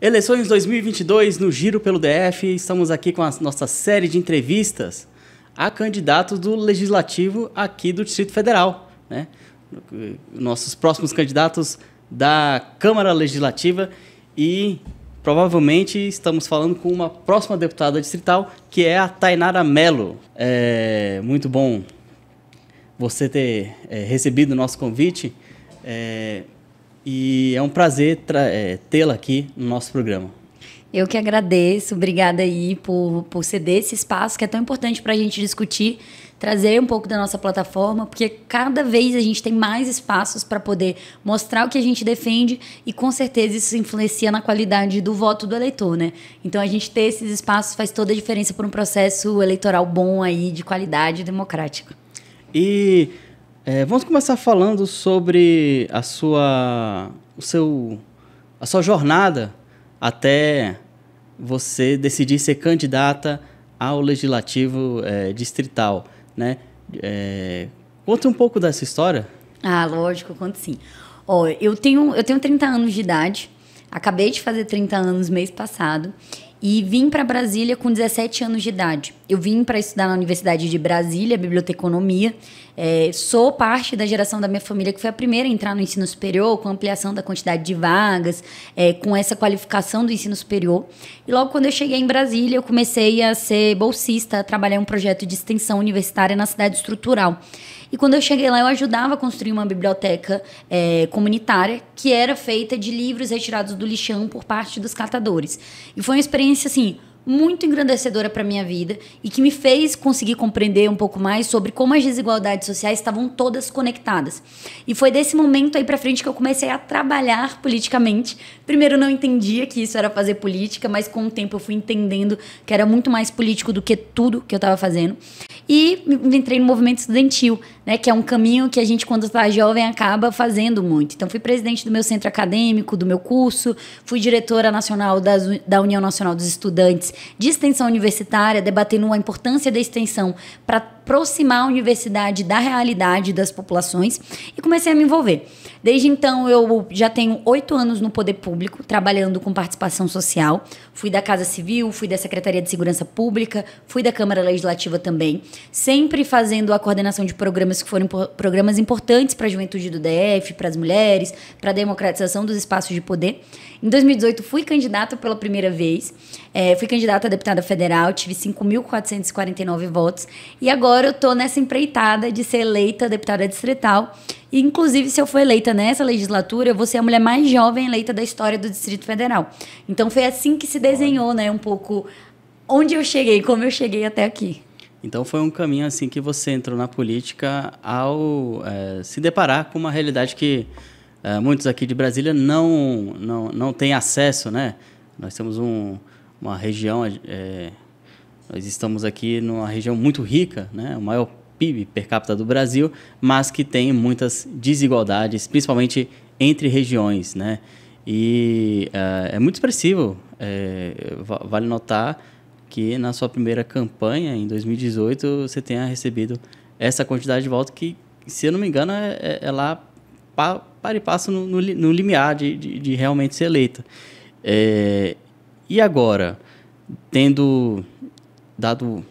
Eleições 2022 no Giro pelo DF, estamos aqui com a nossa série de entrevistas a candidatos do Legislativo aqui do Distrito Federal. Né? Nossos próximos candidatos da Câmara Legislativa e provavelmente estamos falando com uma próxima deputada distrital, que é a Tainara Mello. É muito bom você ter é, recebido o nosso convite. É, e é um prazer é, tê-la aqui no nosso programa. Eu que agradeço, obrigada aí por, por ceder esse espaço que é tão importante para a gente discutir, trazer um pouco da nossa plataforma, porque cada vez a gente tem mais espaços para poder mostrar o que a gente defende e com certeza isso influencia na qualidade do voto do eleitor, né? Então a gente ter esses espaços faz toda a diferença para um processo eleitoral bom aí, de qualidade democrática. E é, vamos começar falando sobre a sua, o seu, a sua jornada até você decidir ser candidata ao legislativo é, distrital, né? É, conta um pouco dessa história. Ah, lógico, conto sim. Ó, eu tenho eu tenho 30 anos de idade. Acabei de fazer 30 anos mês passado e vim para Brasília com 17 anos de idade. Eu vim para estudar na Universidade de Brasília, biblioteconomia. É, sou parte da geração da minha família que foi a primeira a entrar no ensino superior, com ampliação da quantidade de vagas, é, com essa qualificação do ensino superior. E logo quando eu cheguei em Brasília, eu comecei a ser bolsista, a trabalhar em um projeto de extensão universitária na cidade estrutural. E quando eu cheguei lá, eu ajudava a construir uma biblioteca é, comunitária que era feita de livros retirados do lixão por parte dos catadores. E foi uma experiência assim muito engrandecedora para minha vida e que me fez conseguir compreender um pouco mais sobre como as desigualdades sociais estavam todas conectadas. E foi desse momento aí para frente que eu comecei a trabalhar politicamente. Primeiro eu não entendia que isso era fazer política, mas com o tempo eu fui entendendo que era muito mais político do que tudo que eu estava fazendo. E entrei no movimento estudantil, né, que é um caminho que a gente, quando está jovem, acaba fazendo muito. Então, fui presidente do meu centro acadêmico, do meu curso, fui diretora nacional das, da União Nacional dos Estudantes de Extensão Universitária, debatendo a importância da extensão para aproximar a universidade da realidade das populações e comecei a me envolver. Desde então, eu já tenho oito anos no poder público, trabalhando com participação social. Fui da Casa Civil, fui da Secretaria de Segurança Pública, fui da Câmara Legislativa também, sempre fazendo a coordenação de programas programas que foram programas importantes para a juventude do DF, para as mulheres, para a democratização dos espaços de poder. Em 2018, fui candidata pela primeira vez. É, fui candidata a deputada federal, tive 5.449 votos. E agora eu estou nessa empreitada de ser eleita deputada distrital. E, inclusive, se eu for eleita nessa legislatura, eu vou ser a mulher mais jovem eleita da história do Distrito Federal. Então foi assim que se desenhou, né, um pouco onde eu cheguei, como eu cheguei até aqui. Então foi um caminho assim que você entrou na política ao é, se deparar com uma realidade que é, muitos aqui de Brasília não não, não têm acesso, né? Nós temos um, uma região, é, nós estamos aqui numa região muito rica, né? O maior PIB per capita do Brasil, mas que tem muitas desigualdades, principalmente entre regiões, né? E é muito expressivo, vale notar que na sua primeira campanha, em 2018, você tenha recebido essa quantidade de votos que, se eu não me engano, é, é, é lá pa, para e passo no, no, no limiar de, de, de, realmente ser eleita. É, e agora, tendo dado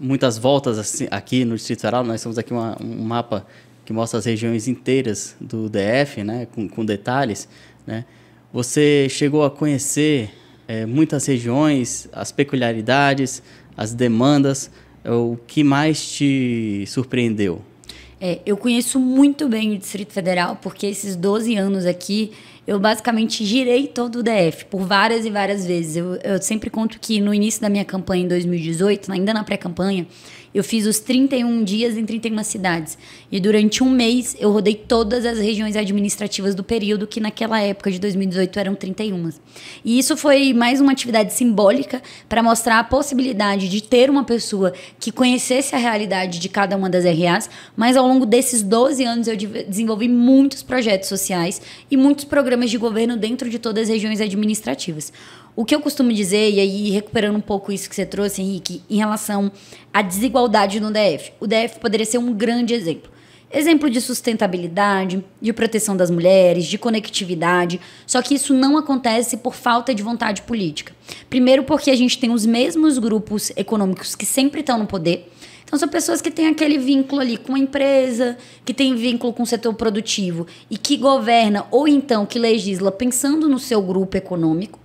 muitas voltas assim, aqui no Distrito Federal, nós temos aqui uma, um mapa que mostra as regiões inteiras do DF, né, com, com detalhes, né? Você chegou a conhecer é, muitas regiões, as peculiaridades, as demandas. É o que mais te surpreendeu? É, eu conheço muito bem o Distrito Federal, porque esses 12 anos aqui eu basicamente girei todo o DF por várias e várias vezes. Eu, eu sempre conto que no início da minha campanha em 2018, ainda na pré-campanha, eu fiz os 31 dias em 31 cidades. E durante um mês eu rodei todas as regiões administrativas do período, que naquela época de 2018 eram 31. E isso foi mais uma atividade simbólica para mostrar a possibilidade de ter uma pessoa que conhecesse a realidade de cada uma das RAs, mas ao longo desses 12 anos eu desenvolvi muitos projetos sociais e muitos programas de governo dentro de todas as regiões administrativas. O que eu costumo dizer, e aí recuperando um pouco isso que você trouxe, Henrique, em relação à desigualdade no DF. O DF poderia ser um grande exemplo. Exemplo de sustentabilidade, de proteção das mulheres, de conectividade. Só que isso não acontece por falta de vontade política. Primeiro, porque a gente tem os mesmos grupos econômicos que sempre estão no poder. Então, são pessoas que têm aquele vínculo ali com a empresa, que têm vínculo com o setor produtivo e que governa ou então que legisla pensando no seu grupo econômico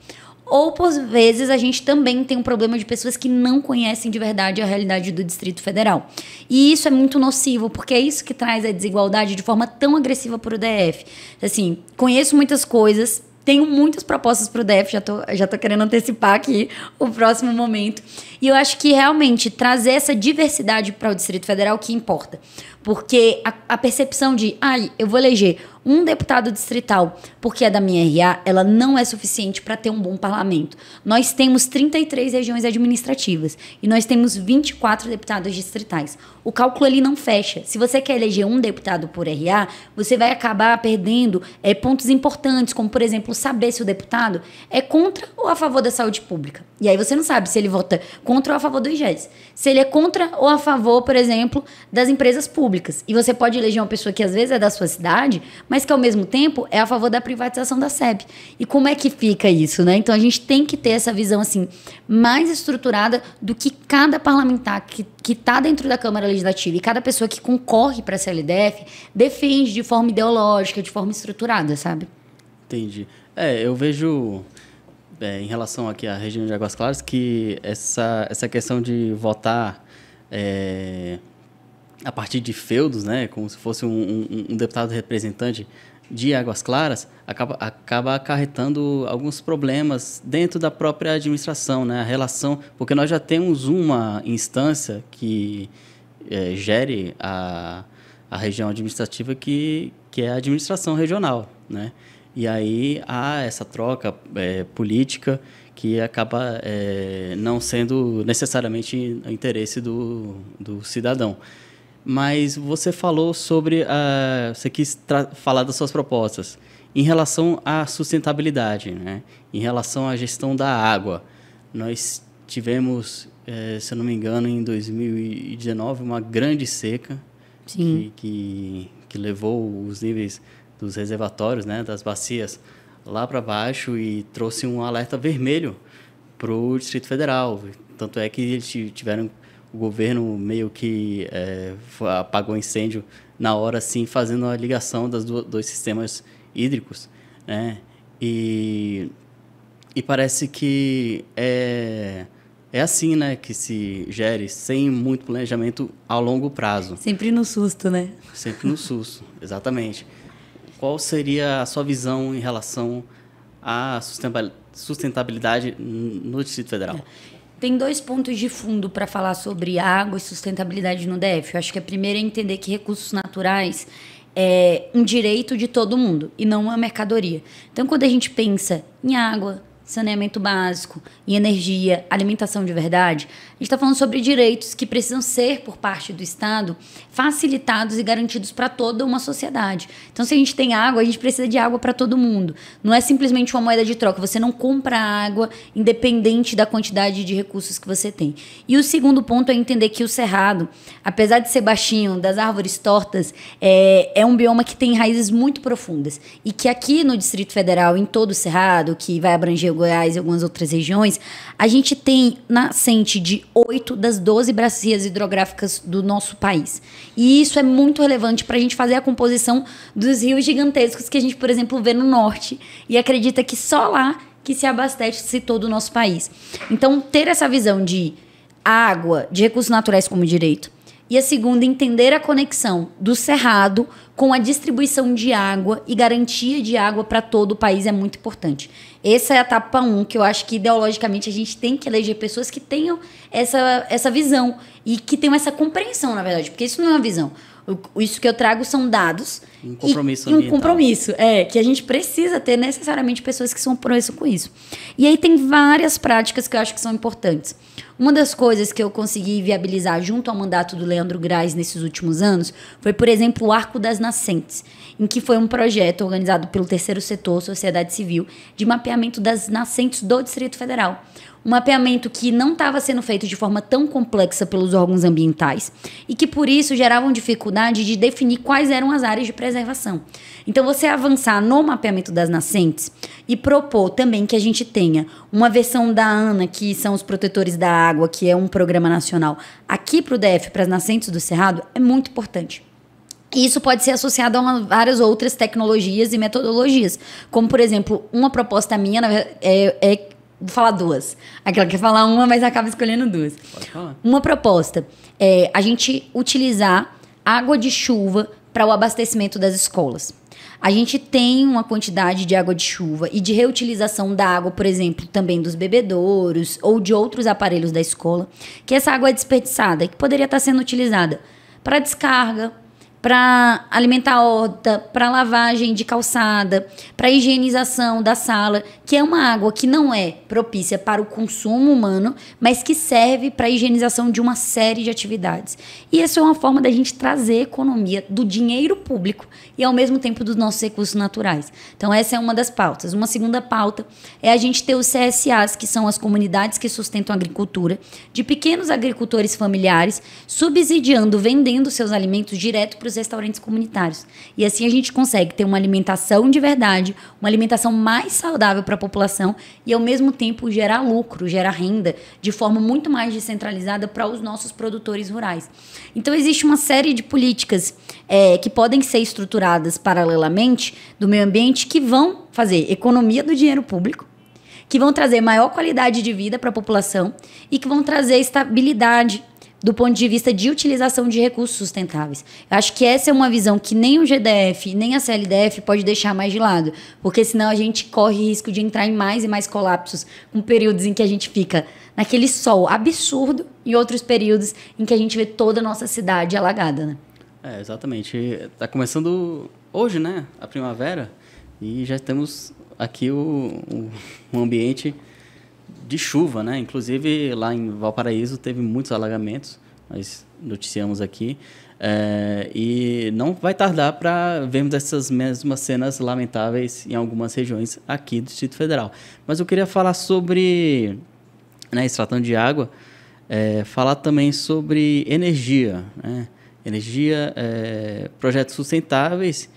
ou por vezes a gente também tem um problema de pessoas que não conhecem de verdade a realidade do Distrito Federal. E isso é muito nocivo, porque é isso que traz a desigualdade de forma tão agressiva para o DF. Assim, conheço muitas coisas, tenho muitas propostas para o DF, já tô, já tô querendo antecipar aqui o próximo momento. E eu acho que realmente trazer essa diversidade para o Distrito Federal que importa. Porque a, a percepção de, ai, eu vou eleger um deputado distrital porque é da minha RA, ela não é suficiente para ter um bom parlamento. Nós temos 33 regiões administrativas e nós temos 24 deputados distritais. O cálculo ali não fecha. Se você quer eleger um deputado por RA, você vai acabar perdendo é, pontos importantes, como por exemplo saber se o deputado é contra ou a favor da saúde pública. E aí você não sabe se ele vota contra ou a favor do IGES. Se ele é contra ou a favor, por exemplo, das empresas públicas públicas. E você pode eleger uma pessoa que às vezes é da sua cidade, mas que ao mesmo tempo é a favor da privatização da SEB. E como é que fica isso, né? Então a gente tem que ter essa visão assim mais estruturada do que cada parlamentar que que tá dentro da Câmara Legislativa e cada pessoa que concorre para a CLDF defende de forma ideológica, de forma estruturada, sabe? Entendi. É, eu vejo é, em relação aqui à região de Águas Claras que essa, essa questão de votar é, a partir de feudos, né, como se fosse um, um, um deputado representante de Águas Claras, acaba, acaba acarretando alguns problemas dentro da própria administração, né, a relação, porque nós já temos uma instância que é, gere a, a região administrativa que, que é a administração regional, né, e aí há essa troca é, política que acaba é, não sendo necessariamente o interesse do, do cidadão mas você falou sobre. Ah, você quis falar das suas propostas. Em relação à sustentabilidade, né? em relação à gestão da água, nós tivemos, é, se eu não me engano, em 2019, uma grande seca que, que, que, levou os níveis dos reservatórios, né, das bacias, lá para baixo e trouxe um alerta vermelho para o Distrito Federal. Tanto é que eles tiveram o governo meio que é, apagou incêndio na hora, assim, fazendo a ligação dos dois sistemas hídricos, né? E, e parece que é, é assim, né, que se gere, sem muito planejamento a longo prazo. Sempre no susto, né? Sempre no susto, exatamente. Qual seria a sua visão em relação à sustentabilidade no Distrito Federal? É. Tem dois pontos de fundo para falar sobre água e sustentabilidade no DF. Eu acho que a primeira é entender que recursos naturais é um direito de todo mundo e não uma mercadoria. Então, quando a gente pensa em água, saneamento básico, em energia, alimentação de verdade, gente está falando sobre direitos que precisam ser, por parte do Estado, facilitados e garantidos para toda uma sociedade. Então, se a gente tem água, a gente precisa de água para todo mundo. Não é simplesmente uma moeda de troca. Você não compra água independente da quantidade de recursos que você tem. E o segundo ponto é entender que o cerrado, apesar de ser baixinho, das árvores tortas, é, é um bioma que tem raízes muito profundas. E que aqui no Distrito Federal, em todo o cerrado, que vai abranger Goiás e algumas outras regiões, a gente tem nascente de oito das 12 bacias hidrográficas do nosso país. E isso é muito relevante para a gente fazer a composição dos rios gigantescos que a gente, por exemplo, vê no norte e acredita que só lá que se abastece todo o nosso país. Então, ter essa visão de água, de recursos naturais como direito, e a segunda, entender a conexão do cerrado com a distribuição de água e garantia de água para todo o país é muito importante. Essa é a etapa 1, um, que eu acho que ideologicamente a gente tem que eleger pessoas que tenham essa, essa visão e que tenham essa compreensão, na verdade, porque isso não é uma visão. Isso que eu trago são dados. Um compromisso e, um compromisso, é, que a gente precisa ter necessariamente pessoas que são compromisso com isso. E aí tem várias práticas que eu acho que são importantes. Uma das coisas que eu consegui viabilizar junto ao mandato do Leandro Graz nesses últimos anos foi, por exemplo, o Arco das Nascentes em que foi um projeto organizado pelo terceiro setor, sociedade civil, de mapeamento das nascentes do Distrito Federal. Um mapeamento que não estava sendo feito de forma tão complexa pelos órgãos ambientais e que por isso geravam dificuldade de definir quais eram as áreas de preservação. Então você avançar no mapeamento das nascentes e propor também que a gente tenha uma versão da ANA, que são os protetores da água, que é um programa nacional, aqui para o DF, para as nascentes do Cerrado, é muito importante. Isso pode ser associado a uma, várias outras tecnologias e metodologias. Como, por exemplo, uma proposta minha é, é vou falar duas. Aquela que quer falar uma, mas acaba escolhendo duas. Pode falar. Uma proposta é a gente utilizar água de chuva para o abastecimento das escolas. A gente tem uma quantidade de água de chuva e de reutilização da água, por exemplo, também dos bebedouros ou de outros aparelhos da escola, que essa água é desperdiçada e que poderia estar sendo utilizada para descarga, para alimentar a horta, para lavagem de calçada, para higienização da sala, que é uma água que não é propícia para o consumo humano, mas que serve para a higienização de uma série de atividades. E essa é uma forma da gente trazer economia do dinheiro público e ao mesmo tempo dos nossos recursos naturais. Então essa é uma das pautas. Uma segunda pauta é a gente ter os CSAs, que são as comunidades que sustentam a agricultura, de pequenos agricultores familiares, subsidiando, vendendo seus alimentos direto para os restaurantes comunitários. E assim a gente consegue ter uma alimentação de verdade, uma alimentação mais saudável para a população e, ao mesmo tempo, gerar lucro, gerar renda de forma muito mais descentralizada para os nossos produtores rurais. Então, existe uma série de políticas é, que podem ser estruturadas paralelamente do meio ambiente que vão fazer economia do dinheiro público que vão trazer maior qualidade de vida para a população e que vão trazer estabilidade do ponto de vista de utilização de recursos sustentáveis. Eu acho que essa é uma visão que nem o GDF, nem a CLDF pode deixar mais de lado, porque senão a gente corre risco de entrar em mais e mais colapsos, com períodos em que a gente fica naquele sol absurdo e outros períodos em que a gente vê toda a nossa cidade alagada, né? É, exatamente. Está começando hoje, né, a primavera, e já temos aqui o, o um ambiente de chuva, né? Inclusive lá em Valparaíso teve muitos alagamentos, nós noticiamos aqui. É, e não vai tardar para vermos essas mesmas cenas lamentáveis em algumas regiões aqui do Distrito Federal. Mas eu queria falar sobre, né, extração de água, é, falar também sobre energia, né? energia, é, projetos sustentáveis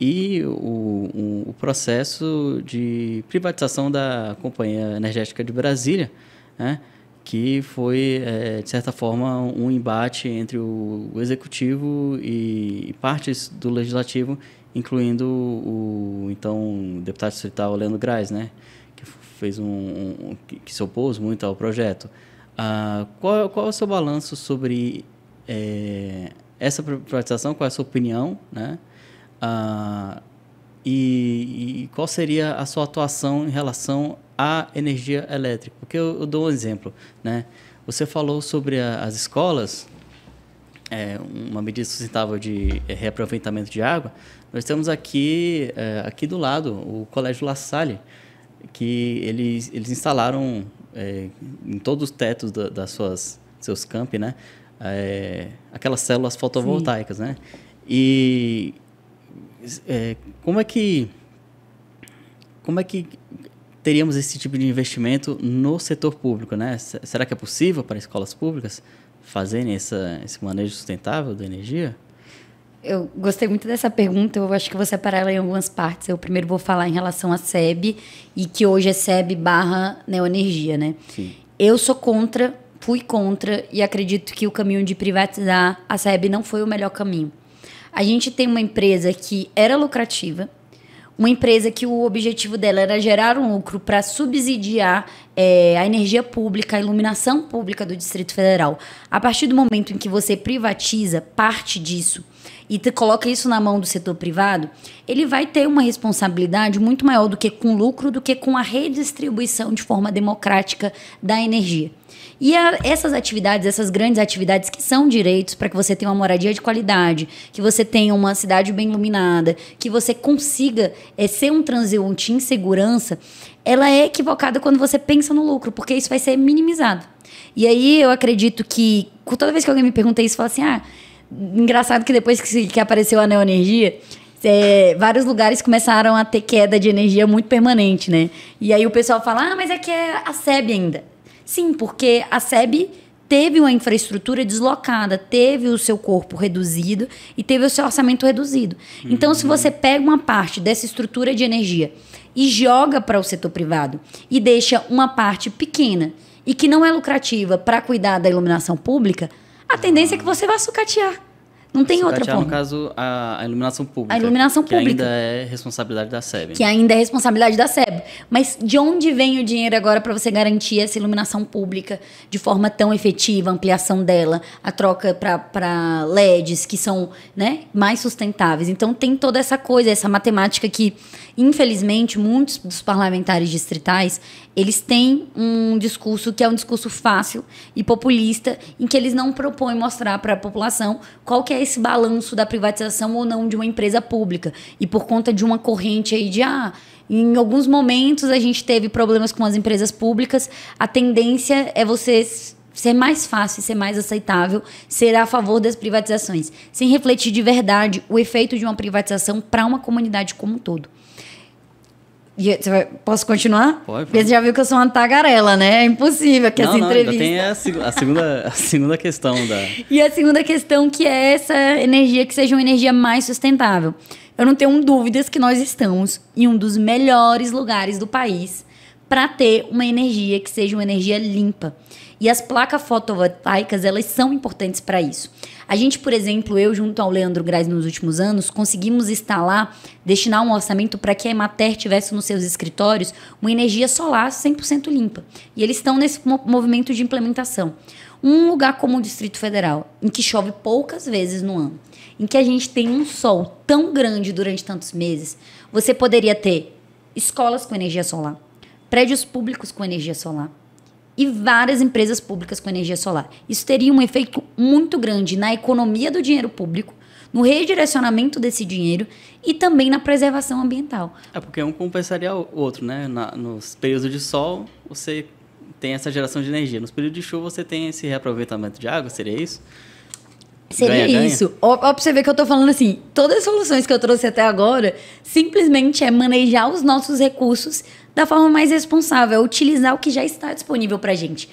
e o, um, o processo de privatização da Companhia Energética de Brasília, né, que foi, é, de certa forma, um embate entre o, o executivo e, e, partes do legislativo, incluindo o então deputado distrital Leandro Graz, né, que fez um, um que se opôs muito ao projeto. Ah, qual, qual é o seu balanço sobre é, essa privatização? Qual é a sua opinião, né? Ah, e, e, qual seria a sua atuação em relação à energia elétrica? Porque eu, eu dou um exemplo, né? Você falou sobre a, as escolas, é, uma medida sustentável de é, reaproveitamento de água. Nós temos aqui, é, aqui do lado, o Colégio La Salle, que eles, eles instalaram é, em todos os tetos da, das suas seus campi, né? É, aquelas células fotovoltaicas, Sim. né? E é, como é que como é que teríamos esse tipo de investimento no setor público, né? Será que é possível para escolas públicas fazerem essa, esse manejo sustentável da energia? Eu gostei muito dessa pergunta, eu acho que vou separar ela em algumas partes. Eu primeiro vou falar em relação à SEB, e que hoje é SEB barra neoenergia, né? Sim. Eu sou contra, fui contra, e acredito que o caminho de privatizar a SEB não foi o melhor caminho. A gente tem uma empresa que era lucrativa, uma empresa que o objetivo dela era gerar um lucro para subsidiar é, a energia pública, a iluminação pública do Distrito Federal. A partir do momento em que você privatiza parte disso e te coloca isso na mão do setor privado, ele vai ter uma responsabilidade muito maior do que com lucro, do que com a redistribuição de forma democrática da energia. E a, essas atividades, essas grandes atividades que são direitos para que você tenha uma moradia de qualidade, que você tenha uma cidade bem iluminada, que você consiga é, ser um transeunte em segurança, ela é equivocada quando você pensa no lucro, porque isso vai ser minimizado. E aí eu acredito que, toda vez que alguém me pergunta isso, fala assim: ah engraçado que depois que, que apareceu a neoenergia, é, vários lugares começaram a ter queda de energia muito permanente, né? E aí o pessoal fala, ah, mas é que é a SEB ainda. Sim, porque a SEB teve uma infraestrutura deslocada, teve o seu corpo reduzido e teve o seu orçamento reduzido. Então, uhum. se você pega uma parte dessa estrutura de energia e joga para o setor privado e deixa uma parte pequena e que não é lucrativa para cuidar da iluminação pública, a tendência é que você vá sucatear. Não tem outra forma. no caso, a, a iluminação pública. A iluminação que pública. Que ainda é responsabilidade da SEB. Né? Que ainda é responsabilidade da SEB. Mas de onde vem o dinheiro agora para você garantir essa iluminação pública de forma tão efetiva, a ampliação dela, a troca para LEDs que são né, mais sustentáveis? Então tem toda essa coisa, essa matemática que, infelizmente, muitos dos parlamentares distritais, eles têm um discurso que é um discurso fácil e populista, em que eles não propõem mostrar para a população qual que é esse balanço da privatização ou não de uma empresa pública. E por conta de uma corrente aí de ah, em alguns momentos a gente teve problemas com as empresas públicas, a tendência é você ser mais fácil, ser mais aceitável, ser a favor das privatizações, sem refletir de verdade o efeito de uma privatização para uma comunidade como um todo. Vai, posso continuar? Pode, pode. Porque você já viu que eu sou uma tagarela, né? É impossível que não, essa não, entrevista. Ainda tem a, seg a segunda, a segunda questão da. E a segunda questão que é essa energia que seja uma energia mais sustentável. Eu não tenho dúvidas que nós estamos em um dos melhores lugares do país para ter uma energia que seja uma energia limpa. E as placas fotovoltaicas, elas são importantes para isso. A gente, por exemplo, eu junto ao Leandro Graz nos últimos anos, conseguimos instalar, destinar um orçamento para que a Emater tivesse nos seus escritórios uma energia solar 100% limpa. E eles estão nesse movimento de implementação. Um lugar como o Distrito Federal, em que chove poucas vezes no ano, em que a gente tem um sol tão grande durante tantos meses, você poderia ter escolas com energia solar prédios públicos com energia solar e várias empresas públicas com energia solar. Isso teria um efeito muito grande na economia do dinheiro público, no redirecionamento desse dinheiro e também na preservação ambiental. É porque um compensaria o outro, né? Na, nos períodos de sol, você tem essa geração de energia. Nos períodos de chuva, você tem esse reaproveitamento de água, seria isso? Seria ganha, isso. Ó, pra você ver que eu tô falando assim, todas as soluções que eu trouxe até agora, simplesmente é manejar os nossos recursos da forma mais responsável, é utilizar o que já está disponível para gente.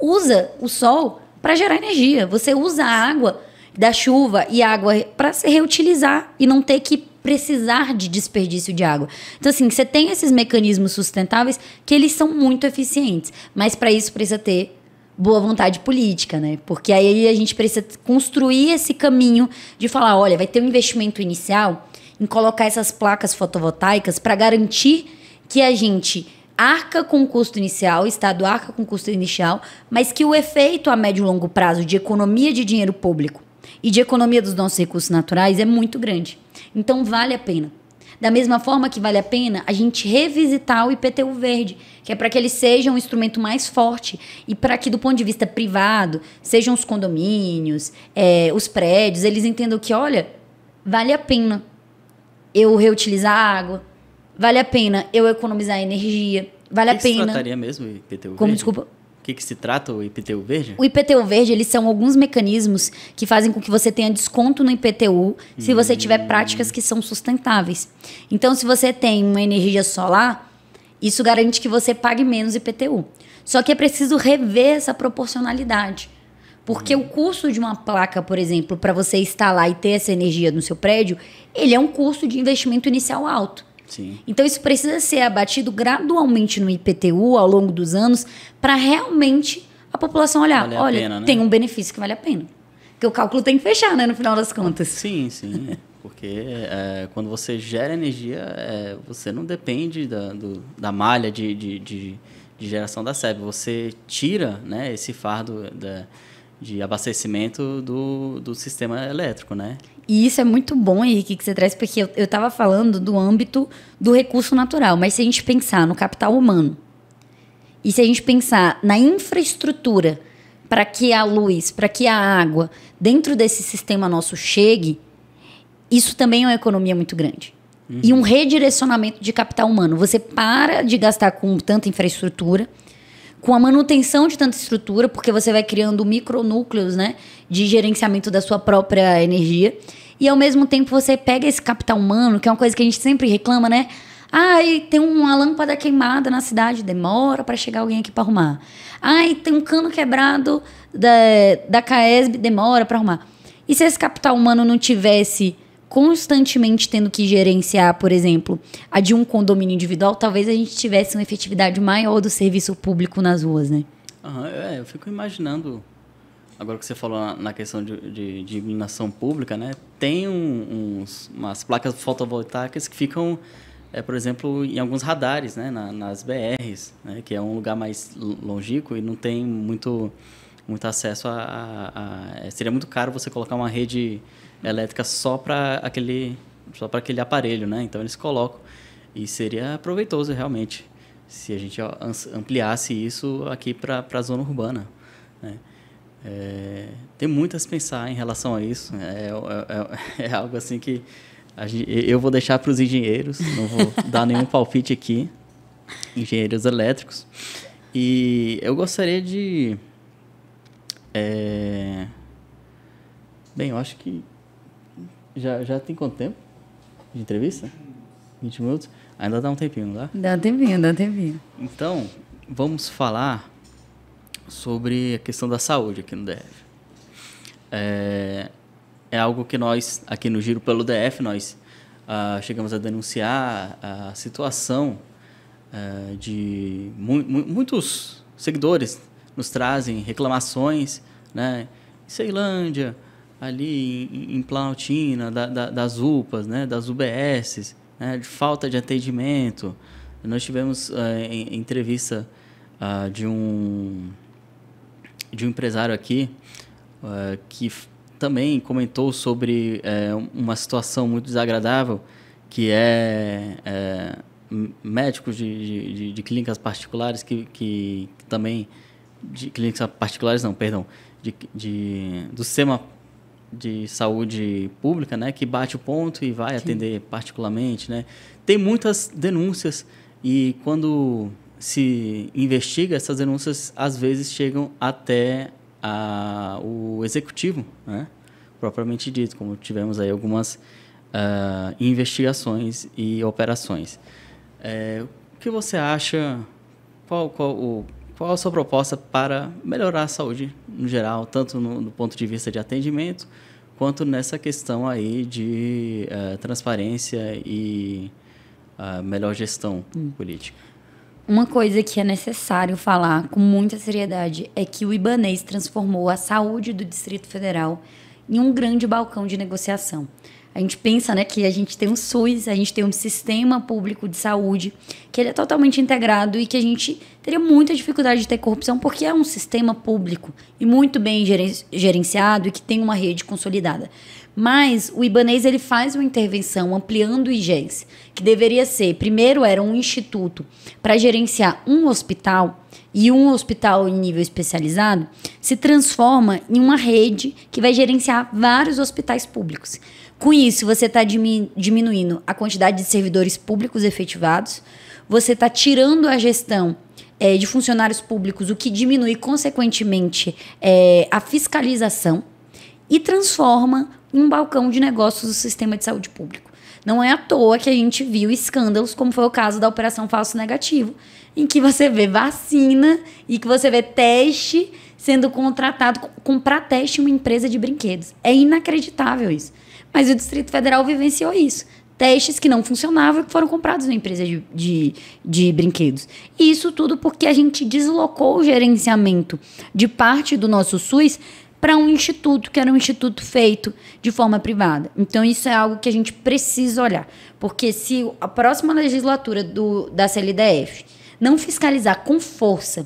Usa o sol para gerar energia. Você usa a água da chuva e água para se reutilizar e não ter que precisar de desperdício de água. Então assim, você tem esses mecanismos sustentáveis que eles são muito eficientes, mas para isso precisa ter boa vontade política, né? Porque aí a gente precisa construir esse caminho de falar, olha, vai ter um investimento inicial em colocar essas placas fotovoltaicas para garantir que a gente arca com o custo inicial, o Estado arca com o custo inicial, mas que o efeito a médio e longo prazo de economia de dinheiro público e de economia dos nossos recursos naturais é muito grande. Então vale a pena. Da mesma forma que vale a pena a gente revisitar o IPTU verde, que é para que ele seja um instrumento mais forte e para que, do ponto de vista privado, sejam os condomínios, é, os prédios, eles entendam que, olha, vale a pena eu reutilizar água, Vale a pena eu economizar energia? Vale que a que pena. Se trataria mesmo IPTU Como, verde? desculpa? O que, que se trata o IPTU verde? O IPTU verde, eles são alguns mecanismos que fazem com que você tenha desconto no IPTU se você tiver hum. práticas que são sustentáveis. Então, se você tem uma energia solar, isso garante que você pague menos IPTU. Só que é preciso rever essa proporcionalidade. Porque hum. o custo de uma placa, por exemplo, para você instalar e ter essa energia no seu prédio, ele é um custo de investimento inicial alto. Então isso precisa ser abatido gradualmente no IPTU ao longo dos anos para realmente a população olhar, vale olha, pena, né? tem um benefício que vale a pena. Porque o cálculo tem que fechar, né, no final das contas. Sim, sim. Porque é, quando você gera energia, é, você não depende da, do, da malha de, de, de, de geração da SEB. Você tira né, esse fardo da, de abastecimento do, do sistema elétrico, né? E isso é muito bom, Henrique, que você traz, porque eu, estava falando do âmbito do recurso natural, mas se a gente pensar no capital humano e se a gente pensar na infraestrutura para que a luz, para que a água dentro desse sistema nosso chegue, isso também é uma economia muito grande. Uhum. E um redirecionamento de capital humano. Você para de gastar com tanta infraestrutura com a manutenção de tanta estrutura, porque você vai criando micronúcleos, né, de gerenciamento da sua própria energia. E ao mesmo tempo você pega esse capital humano, que é uma coisa que a gente sempre reclama, né? Ai, tem uma lâmpada queimada na cidade, demora para chegar alguém aqui para arrumar. Ai, tem um cano quebrado da, da CAESB, demora para arrumar. E se esse capital humano não tivesse constantemente tendo que gerenciar, por exemplo, a de um condomínio individual, talvez a gente tivesse uma efetividade maior do serviço público nas ruas, né? Uhum, é, eu fico imaginando, agora que você falou na questão de, de, de iluminação pública, né? Tem um, uns, umas placas fotovoltaicas que ficam, é, por exemplo, em alguns radares, né? Na, nas BRs, né? que é um lugar mais longínquo e não tem muito, muito acesso a, a, a... Seria muito caro você colocar uma rede elétrica só para aquele só para aquele aparelho, né? Então eles colocam e seria proveitoso realmente se a gente ampliasse isso aqui para a zona urbana. Né? É, tem muito a se pensar em relação a isso. Né? É, é, é, é algo assim que gente, eu vou deixar para os engenheiros, não vou dar nenhum palpite aqui, engenheiros elétricos. E eu gostaria de. É, bem, eu acho que já, já tem quanto tempo de entrevista? 20 minutos? Ainda dá um tempinho, não dá? Dá um tempinho, dá um tempinho. Então, vamos falar sobre a questão da saúde aqui no DF. É, é algo que nós, aqui no Giro pelo DF, nós ah, chegamos a denunciar a situação é, de mu mu muitos seguidores nos trazem reclamações, né? Ceilândia, ali em, em Planaltina, da, da, das UPAs, né, das UBSs, né, de falta de atendimento. Nós tivemos em, eh, entrevista uh, de, um, de um empresário aqui uh, que também comentou sobre eh, uma situação muito desagradável que é, é médicos de, de, de, clínicas particulares que, que, também de clínicas particulares não, perdão, de, de do sistema de saúde pública, né, que bate o ponto e vai Sim. atender particularmente, né? Tem muitas denúncias e quando se investiga essas denúncias, às vezes chegam até a, o executivo, né? propriamente dito, como tivemos aí algumas uh, investigações e operações. É, o que você acha? Qual, qual o qual a sua proposta para melhorar a saúde no geral, tanto no, no ponto de vista de atendimento, quanto nessa questão aí de uh, transparência e uh, melhor gestão hum. política? Uma coisa que é necessário falar com muita seriedade é que o Ibanês transformou a saúde do Distrito Federal em um grande balcão de negociação. A gente pensa, né, que a gente tem um SUS, a gente tem um sistema público de saúde, que ele é totalmente integrado e que a gente teria muita dificuldade de ter corrupção porque é um sistema público e muito bem gerenciado e que tem uma rede consolidada. Mas o Ibanês ele faz uma intervenção ampliando o IGES, que deveria ser, primeiro era um instituto para gerenciar um hospital e um hospital em nível especializado, se transforma em uma rede que vai gerenciar vários hospitais públicos. Com isso, você está diminuindo a quantidade de servidores públicos efetivados, você está tirando a gestão é, de funcionários públicos, o que diminui, consequentemente, é, a fiscalização e transforma um balcão de negócios do sistema de saúde público. Não é à toa que a gente viu escândalos, como foi o caso da Operação Falso Negativo, em que você vê vacina e que você vê teste sendo contratado, comprar teste em uma empresa de brinquedos. É inacreditável isso. Mas o Distrito Federal vivenciou isso. Testes que não funcionavam e que foram comprados na empresa de, de, de brinquedos. E isso tudo porque a gente deslocou o gerenciamento de parte do nosso SUS para um instituto que era um instituto feito de forma privada. Então isso é algo que a gente precisa olhar, porque se a próxima legislatura do, da CLDF não fiscalizar com força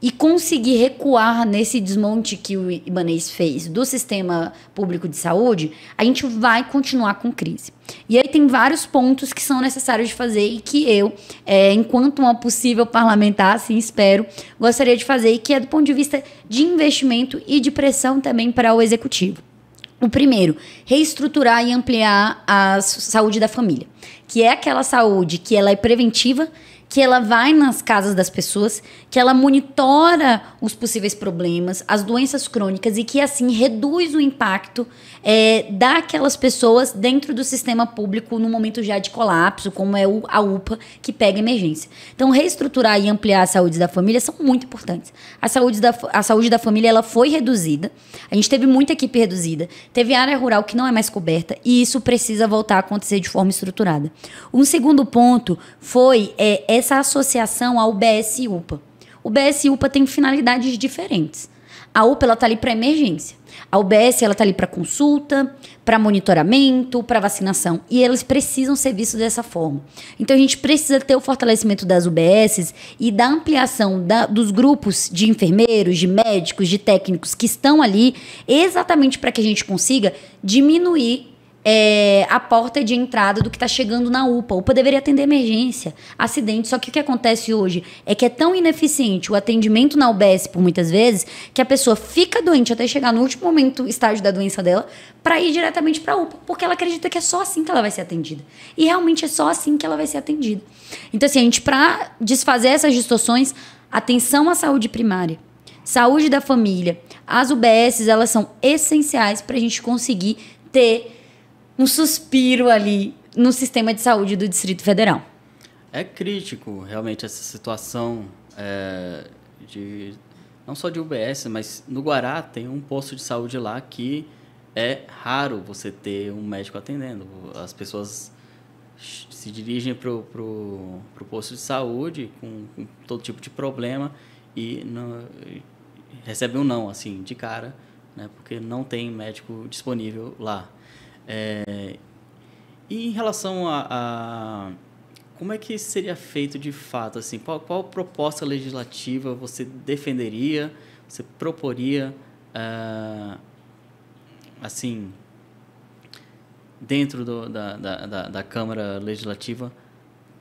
e conseguir recuar nesse desmonte que o Ibanês fez do sistema público de saúde, a gente vai continuar com crise. E aí tem vários pontos que são necessários de fazer e que eu, é, enquanto uma possível parlamentar, assim espero, gostaria de fazer e que é do ponto de vista de investimento e de pressão também para o executivo. O primeiro, reestruturar e ampliar a saúde da família, que é aquela saúde que ela é preventiva, que ela vai nas casas das pessoas, que ela monitora os possíveis problemas, as doenças crônicas e que assim reduz o impacto é, daquelas pessoas dentro do sistema público no momento já de colapso, como é o, a UPA que pega emergência. Então reestruturar e ampliar a saúde da família são muito importantes. A saúde da, a saúde da família ela foi reduzida, a gente teve muita equipe reduzida, teve área rural que não é mais coberta e isso precisa voltar a acontecer de forma estruturada. Um segundo ponto foi é, essa associação ao BS-UPA. O BS-UPA tem finalidades diferentes. A UPA está ali para emergência. A UBS está ali para consulta, para monitoramento, para vacinação. E elas precisam ser vistas dessa forma. Então a gente precisa ter o fortalecimento das UBSs e da ampliação da, dos grupos de enfermeiros, de médicos, de técnicos que estão ali, exatamente para que a gente consiga diminuir é, a porta de entrada do que está chegando na UPA. A UPA deveria atender emergência, acidente. Só que o que acontece hoje é que é tão ineficiente o atendimento na UBS por muitas vezes que a pessoa fica doente até chegar no último momento, estágio da doença dela, para ir diretamente para a UPA, porque ela acredita que é só assim que ela vai ser atendida. E realmente é só assim que ela vai ser atendida. Então, assim, a gente, para desfazer essas distorções, atenção à saúde primária saúde da família. As UBSs, elas são essenciais para a gente conseguir ter um suspiro ali no sistema de saúde do Distrito Federal. É crítico realmente essa situação é, de não só de UBS, mas no Guará tem um posto de saúde lá que é raro você ter um médico atendendo. As pessoas se dirigem para o pro, pro posto de saúde com, com, todo tipo de problema e não, recebem um não, assim, de cara, né, porque não tem médico disponível lá. É, e em relação a, a, como é que seria feito de fato, assim, qual, qual proposta legislativa você defenderia, você proporia, uh, assim, dentro do, da, da, da, da, Câmara Legislativa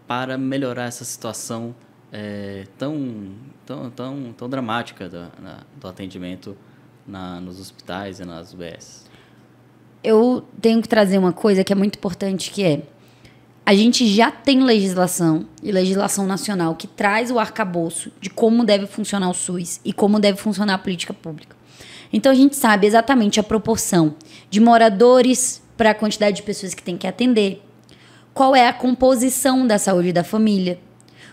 para melhorar essa situação é, tão, tão, tão, tão dramática do, na, do atendimento na, nos hospitais e nas UBS? eu tenho que trazer uma coisa que é muito importante, que é a gente já tem legislação e legislação nacional que traz o arcabouço de como deve funcionar o SUS e como deve funcionar a política pública. Então a gente sabe exatamente a proporção de moradores para a quantidade de pessoas que tem que atender, qual é a composição da saúde da família,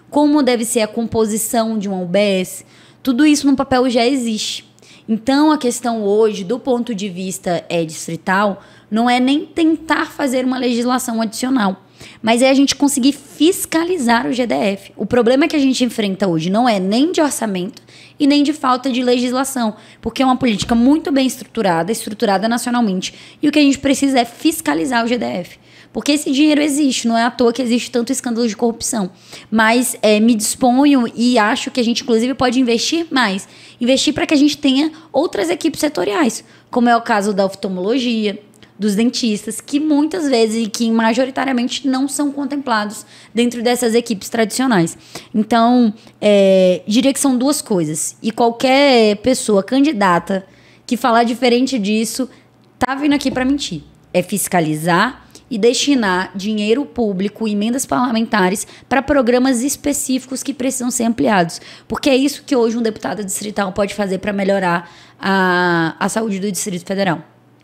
como deve ser a composição de um UBS. Tudo isso no papel já existe. Então, a questão hoje, do ponto de vista é, distrital, não é nem tentar fazer uma legislação adicional, mas é a gente conseguir fiscalizar o GDF. O problema que a gente enfrenta hoje não é nem de orçamento e nem de falta de legislação, porque é uma política muito bem estruturada, estruturada nacionalmente, e o que a gente precisa é fiscalizar o GDF. Porque esse dinheiro existe, não é à toa que existe tanto escândalo de corrupção. Mas é, me disponho e acho que a gente, inclusive, pode investir mais. Investir para que a gente tenha outras equipes setoriais, como é o caso da oftalmologia, dos dentistas, que muitas vezes e que majoritariamente não são contemplados dentro dessas equipes tradicionais. Então, é, diria que são duas coisas. E qualquer pessoa candidata que falar diferente disso tá vindo aqui para mentir. É fiscalizar e destinar dinheiro público, emendas parlamentares, para programas específicos que precisam ser ampliados. Porque é isso que hoje um deputado distrital pode fazer para melhorar a, a saúde do Distrito Federal.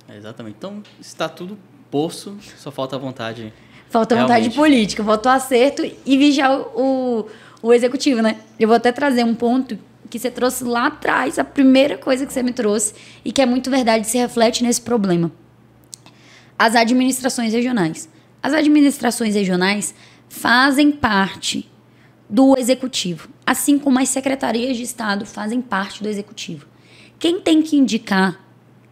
É, exatamente. Então, está tudo poço, só falta a vontade. Falta realmente. vontade política, falta o acerto e vigiar o, o executivo, né? Eu vou até trazer um ponto que você trouxe lá atrás, a primeira coisa que você me trouxe, e que é muito verdade, se reflete nesse problema as administrações regionais. As administrações regionais fazem parte do executivo, assim como as secretarias de Estado fazem parte do executivo. Quem tem que indicar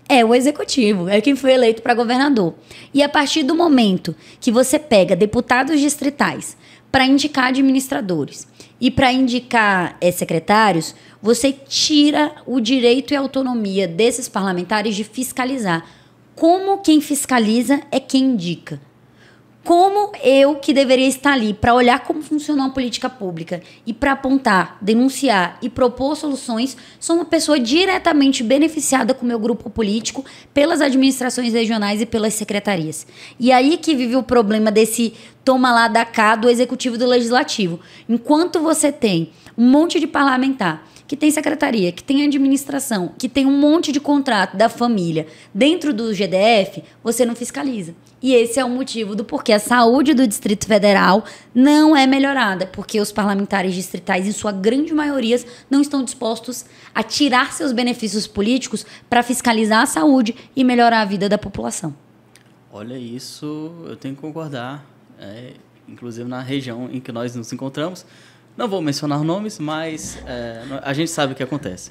é o executivo, é quem foi eleito para governador. E a partir do momento que você pega deputados distritais para indicar administradores e para indicar é, secretários, você tira o direito e autonomia desses parlamentares de fiscalizar como quem fiscaliza é quem indica. Como eu, que deveria estar ali para olhar como funciona uma política pública e para apontar, denunciar e propor soluções, sou uma pessoa diretamente beneficiada com o meu grupo político pelas administrações regionais e pelas secretarias. E aí que vive o problema desse toma lá da cá do executivo e do legislativo. Enquanto você tem um monte de parlamentar que tem secretaria, que tem administração, que tem um monte de contrato da família dentro do GDF, você não fiscaliza. E esse é o motivo do porquê a saúde do Distrito Federal não é melhorada, porque os parlamentares distritais, em sua grande maioria, não estão dispostos a tirar seus benefícios políticos para fiscalizar a saúde e melhorar a vida da população. Olha, isso eu tenho que concordar. É, inclusive na região em que nós nos encontramos, não vou mencionar nomes, mas é, a gente sabe o que acontece.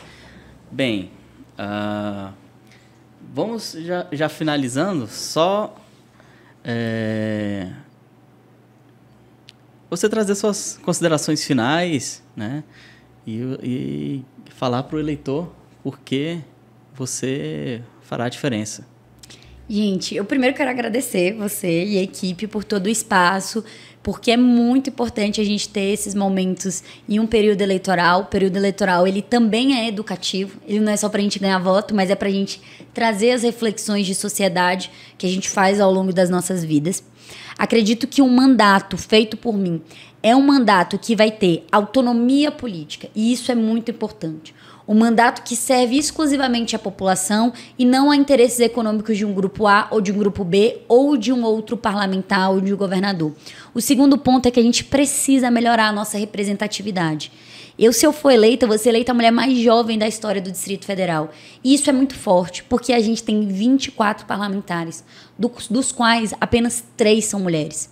Bem, uh, vamos já, já, finalizando, só. É, você trazer suas considerações finais, né? E, e falar para o eleitor por que você fará a diferença. Gente, eu primeiro quero agradecer você e a equipe por todo o espaço, porque é muito importante a gente ter esses momentos em um período eleitoral. O período eleitoral, ele também é educativo, ele não é só para a gente ganhar voto, mas é para a gente trazer as reflexões de sociedade que a gente faz ao longo das nossas vidas. Acredito que um mandato feito por mim é um mandato que vai ter autonomia política, e isso é muito importante. Um mandato que serve exclusivamente à população e não a interesses econômicos de um grupo A ou de um grupo B ou de um outro parlamentar ou de um governador. O segundo ponto é que a gente precisa melhorar a nossa representatividade. Eu, se eu for eleita, vou ser eleita a mulher mais jovem da história do Distrito Federal. E isso é muito forte, porque a gente tem 24 parlamentares, dos quais apenas três são mulheres.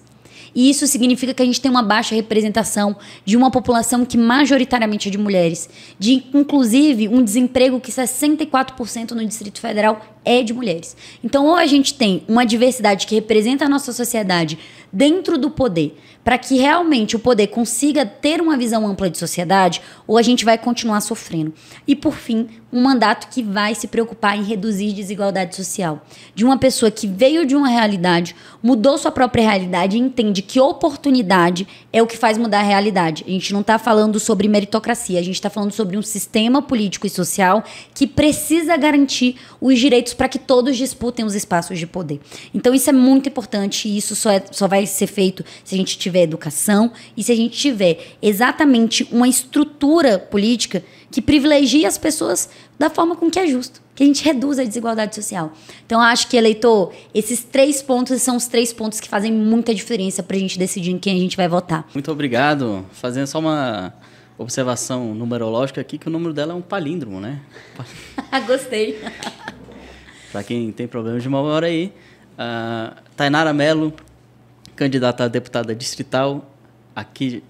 E isso significa que a gente tem uma baixa representação de uma população que majoritariamente é de mulheres. De, inclusive, um desemprego que 64% no Distrito Federal é de mulheres. Então, ou a gente tem uma diversidade que representa a nossa sociedade dentro do poder, para que realmente o poder consiga ter uma visão ampla de sociedade, ou a gente vai continuar sofrendo. E, por fim, um mandato que vai se preocupar em reduzir desigualdade social. De uma pessoa que veio de uma realidade, mudou sua própria realidade e entende que oportunidade é o que faz mudar a realidade. A gente não está falando sobre meritocracia, a gente está falando sobre um sistema político e social que precisa garantir os direitos para que todos disputem os espaços de poder. Então, isso é muito importante e isso só, é, só vai ser feito se a gente tiver educação e se a gente tiver exatamente uma estrutura política que privilegia as pessoas da forma com que é justo, que a gente reduz a desigualdade social. Então, acho que, eleitor, esses três pontos são os três pontos que fazem muita diferença para a gente decidir em quem a gente vai votar. Muito obrigado. Fazendo só uma observação numerológica aqui, que o número dela é um palíndromo, né? Gostei. para quem tem problemas de mal hora aí, uh, Tainara Mello, candidata a deputada distrital aqui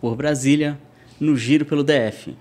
por Brasília, no giro pelo DF.